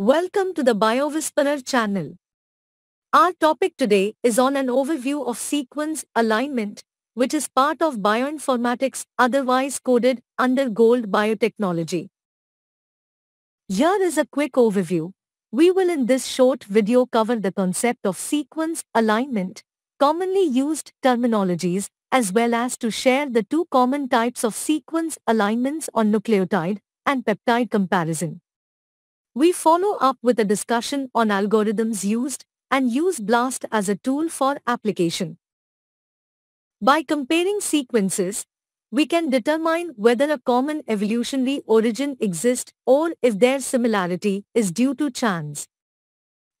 Welcome to the BioWhisperer channel. Our topic today is on an overview of sequence alignment, which is part of bioinformatics otherwise coded under gold biotechnology. Here is a quick overview. We will in this short video cover the concept of sequence alignment, commonly used terminologies, as well as to share the two common types of sequence alignments on nucleotide and peptide comparison. We follow up with a discussion on algorithms used and use BLAST as a tool for application. By comparing sequences, we can determine whether a common evolutionary origin exists or if their similarity is due to chance.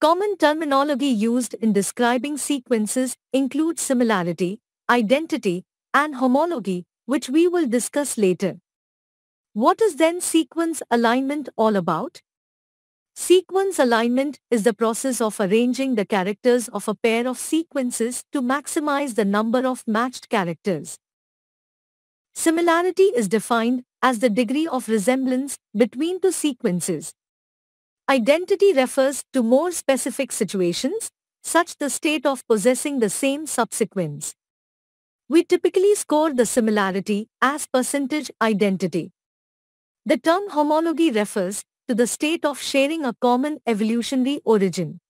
Common terminology used in describing sequences include similarity, identity, and homology, which we will discuss later. What is then sequence alignment all about? Sequence alignment is the process of arranging the characters of a pair of sequences to maximize the number of matched characters. Similarity is defined as the degree of resemblance between two sequences. Identity refers to more specific situations, such the state of possessing the same subsequence. We typically score the similarity as percentage identity. The term homology refers to the state of sharing a common evolutionary origin.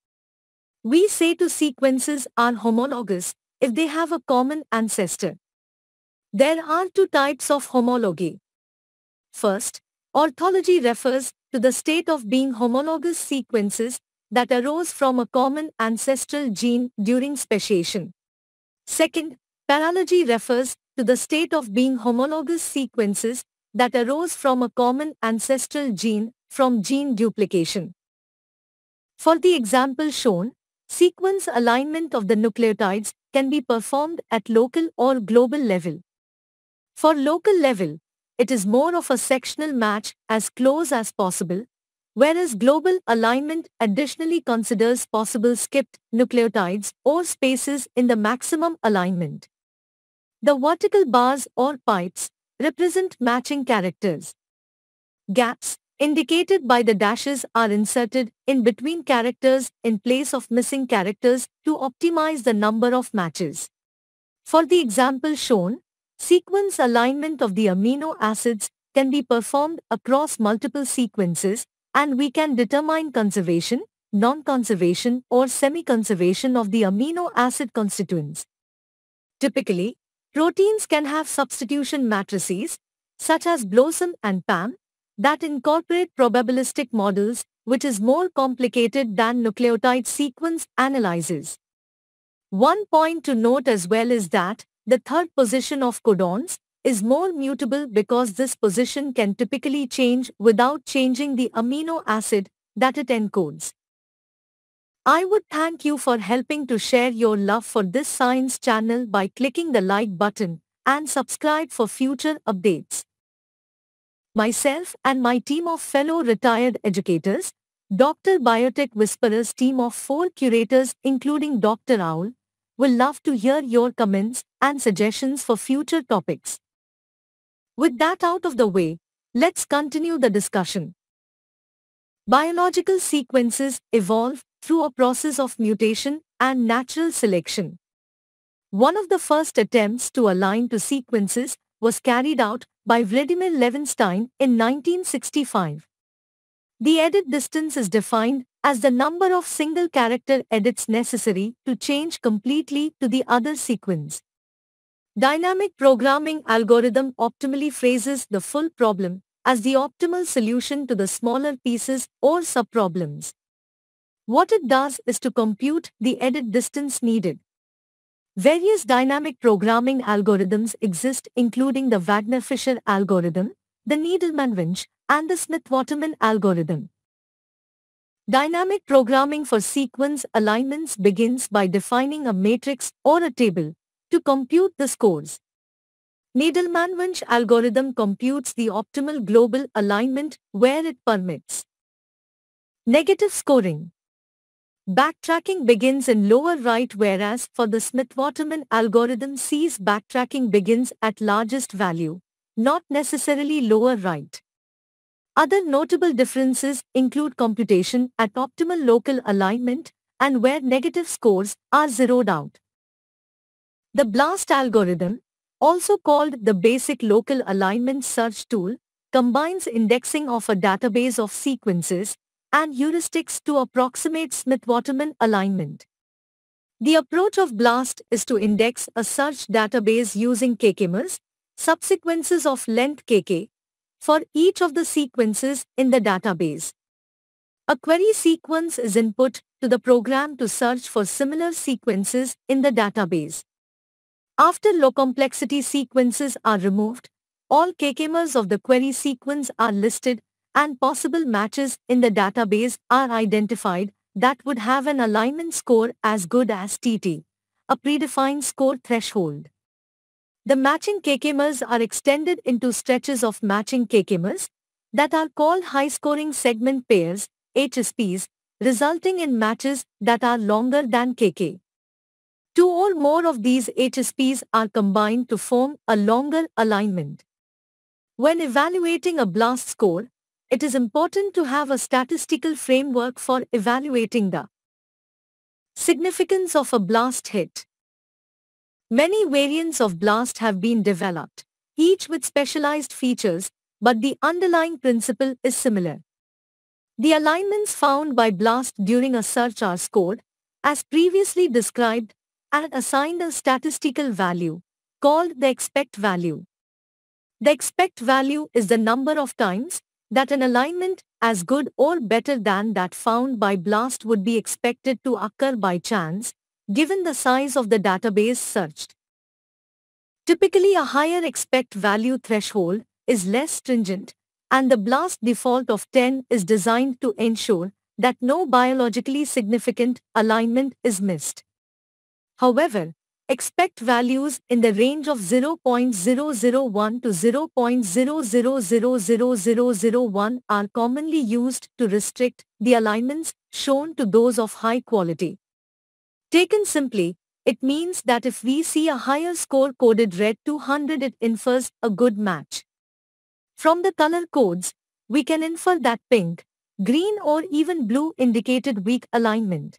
We say two sequences are homologous if they have a common ancestor. There are two types of homology. First, orthology refers to the state of being homologous sequences that arose from a common ancestral gene during speciation. Second, paralogy refers to the state of being homologous sequences that arose from a common ancestral gene from gene duplication. For the example shown, sequence alignment of the nucleotides can be performed at local or global level. For local level, it is more of a sectional match as close as possible, whereas global alignment additionally considers possible skipped nucleotides or spaces in the maximum alignment. The vertical bars or pipes represent matching characters. Gaps indicated by the dashes are inserted in between characters in place of missing characters to optimize the number of matches. For the example shown, sequence alignment of the amino acids can be performed across multiple sequences and we can determine conservation, non-conservation or semi-conservation of the amino acid constituents. Typically, proteins can have substitution matrices such as blossom and PAM that incorporate probabilistic models, which is more complicated than nucleotide sequence analyses. One point to note as well is that the third position of codons is more mutable because this position can typically change without changing the amino acid that it encodes. I would thank you for helping to share your love for this science channel by clicking the like button and subscribe for future updates myself and my team of fellow retired educators, Dr. Biotech Whisperer's team of four curators including Dr. Owl, will love to hear your comments and suggestions for future topics. With that out of the way, let's continue the discussion. Biological sequences evolve through a process of mutation and natural selection. One of the first attempts to align to sequences was carried out by Vladimir Levinstein in 1965. The edit distance is defined as the number of single character edits necessary to change completely to the other sequence. Dynamic programming algorithm optimally phrases the full problem as the optimal solution to the smaller pieces or subproblems. What it does is to compute the edit distance needed Various dynamic programming algorithms exist including the Wagner-Fisher algorithm, the Needleman-Winch, and the Smith-Waterman algorithm. Dynamic programming for sequence alignments begins by defining a matrix or a table to compute the scores. Needleman-Winch algorithm computes the optimal global alignment where it permits. Negative scoring Backtracking begins in lower right whereas for the Smith-Waterman algorithm sees backtracking begins at largest value, not necessarily lower right. Other notable differences include computation at optimal local alignment and where negative scores are zeroed out. The BLAST algorithm, also called the Basic Local Alignment Search Tool, combines indexing of a database of sequences and heuristics to approximate Smith-Waterman alignment. The approach of BLAST is to index a search database using KKMers, subsequences of length kk, for each of the sequences in the database. A query sequence is input to the program to search for similar sequences in the database. After low complexity sequences are removed, all KKMers of the query sequence are listed and possible matches in the database are identified that would have an alignment score as good as TT, a predefined score threshold. The matching KKMers are extended into stretches of matching KKMers that are called high-scoring segment pairs, HSPs, resulting in matches that are longer than KK. Two or more of these HSPs are combined to form a longer alignment. When evaluating a blast score, it is important to have a statistical framework for evaluating the significance of a blast hit. Many variants of blast have been developed, each with specialized features, but the underlying principle is similar. The alignments found by blast during a search are scored, as previously described, and assigned a statistical value, called the expect value. The expect value is the number of times that an alignment as good or better than that found by BLAST would be expected to occur by chance, given the size of the database searched. Typically a higher expect value threshold is less stringent, and the BLAST default of 10 is designed to ensure that no biologically significant alignment is missed. However, Expect values in the range of 0.001 to 0.0000001 are commonly used to restrict the alignments shown to those of high quality. Taken simply, it means that if we see a higher score coded red 200 it infers a good match. From the color codes, we can infer that pink, green or even blue indicated weak alignment.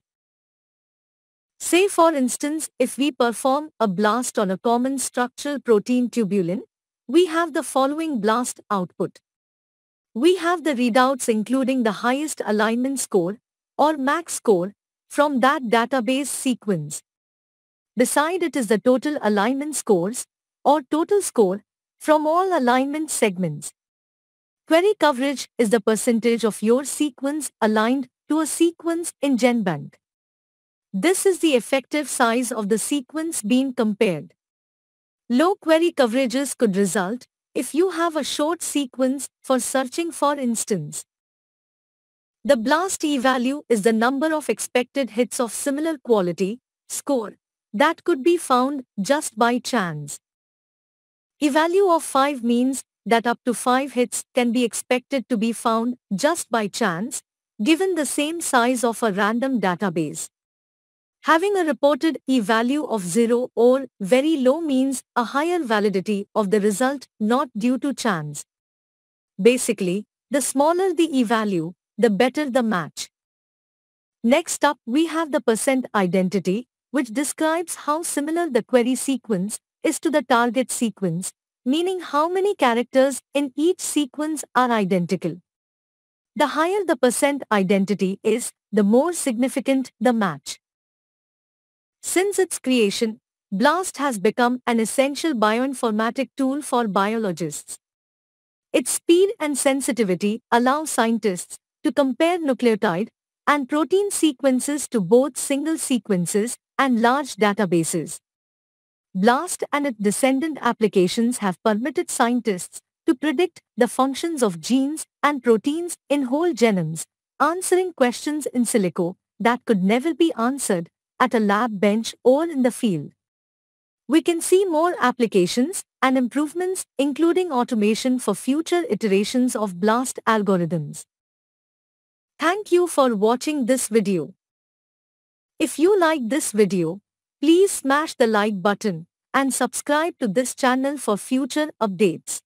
Say for instance, if we perform a blast on a common structural protein tubulin, we have the following blast output. We have the readouts including the highest alignment score or max score from that database sequence. Beside it is the total alignment scores or total score from all alignment segments. Query coverage is the percentage of your sequence aligned to a sequence in GenBank. This is the effective size of the sequence being compared. Low query coverages could result if you have a short sequence for searching for instance. The BLAST E value is the number of expected hits of similar quality, score, that could be found just by chance. A value of 5 means that up to 5 hits can be expected to be found just by chance, given the same size of a random database. Having a reported E value of 0 or very low means a higher validity of the result not due to chance. Basically, the smaller the E value, the better the match. Next up we have the percent identity, which describes how similar the query sequence is to the target sequence, meaning how many characters in each sequence are identical. The higher the percent identity is, the more significant the match. Since its creation, BLAST has become an essential bioinformatic tool for biologists. Its speed and sensitivity allow scientists to compare nucleotide and protein sequences to both single sequences and large databases. BLAST and its descendant applications have permitted scientists to predict the functions of genes and proteins in whole genomes, answering questions in silico that could never be answered at a lab bench or in the field. We can see more applications and improvements including automation for future iterations of BLAST algorithms. Thank you for watching this video. If you like this video, please smash the like button and subscribe to this channel for future updates.